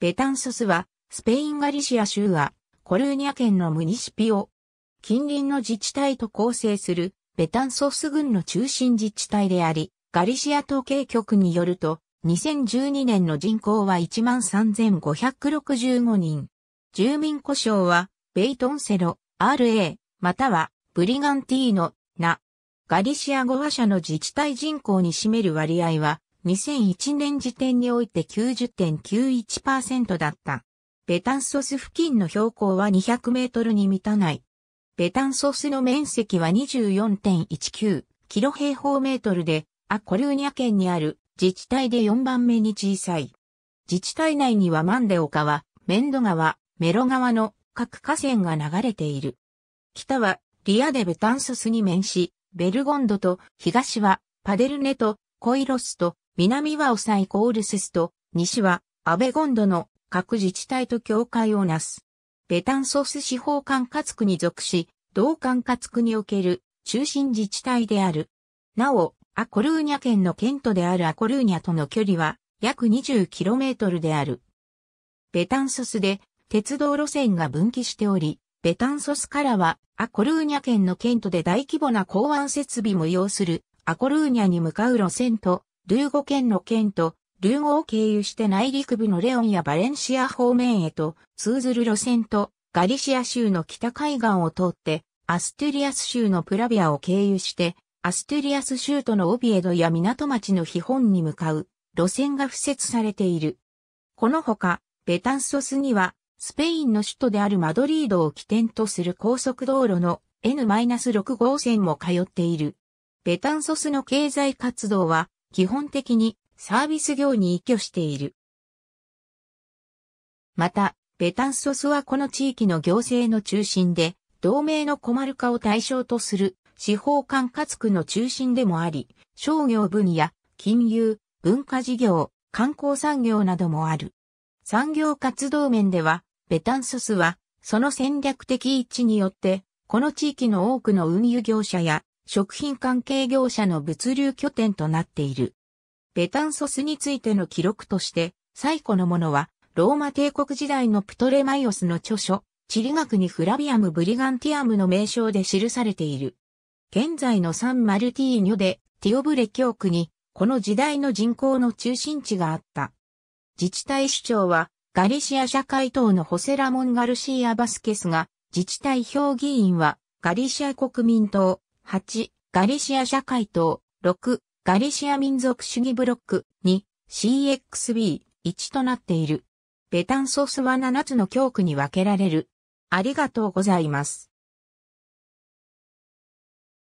ベタンソスは、スペインガリシア州は、コルーニャ県のムニシピオ。近隣の自治体と構成する、ベタンソス軍の中心自治体であり、ガリシア統計局によると、2012年の人口は13,565人。住民故障は、ベイトンセロ、RA、または、ブリガンティーノ、ナ。ガリシア語話者の自治体人口に占める割合は、2001年時点において90.91%だった。ベタンソス付近の標高は200メートルに満たない。ベタンソスの面積は24.19キロ平方メートルで、アコルーニャ県にある自治体で4番目に小さい。自治体内にはマンデオ川、メンド川、メロ川の各河川が流れている。北はリアデベタンソスに面し、ベルゴンドと東はパデルネとコイロスと南はオサイコールススと、西はアベゴンドの各自治体と境界をなす。ベタンソス司法管轄区に属し、同管轄区における中心自治体である。なお、アコルーニャ県の県都であるアコルーニャとの距離は約 20km である。ベタンソスで鉄道路線が分岐しており、ベタンソスからはアコルーニャ県の県都で大規模な港湾設備も要するアコルーニャに向かう路線とルーゴ県の県と、ルーゴを経由して内陸部のレオンやバレンシア方面へと通ずる路線と、ガリシア州の北海岸を通って、アストゥリアス州のプラビアを経由して、アストゥリアス州とのオビエドや港町の基本に向かう路線が付設されている。このほか、ベタンソスには、スペインの首都であるマドリードを起点とする高速道路の N-6 号線も通っている。ベタンソスの経済活動は、基本的にサービス業に依拠している。また、ベタンソスはこの地域の行政の中心で、同盟のコマルカを対象とする司法管轄区の中心でもあり、商業分野、金融、文化事業、観光産業などもある。産業活動面では、ベタンソスは、その戦略的位置によって、この地域の多くの運輸業者や食品関係業者の物流拠点となっている。ベタンソスについての記録として、最古のものは、ローマ帝国時代のプトレマイオスの著書、地理学にフラビアム・ブリガンティアムの名称で記されている。現在のサン・マルティーニョで、ティオブレ教区に、この時代の人口の中心地があった。自治体首長は、ガリシア社会党のホセラモン・ガルシーア・バスケスが、自治体評議員は、ガリシア国民党、8、ガリシア社会党、6、ガリシア民族主義ブロック、2、CXB、1となっている。ベタンソスは7つの教区に分けられる。ありがとうございます。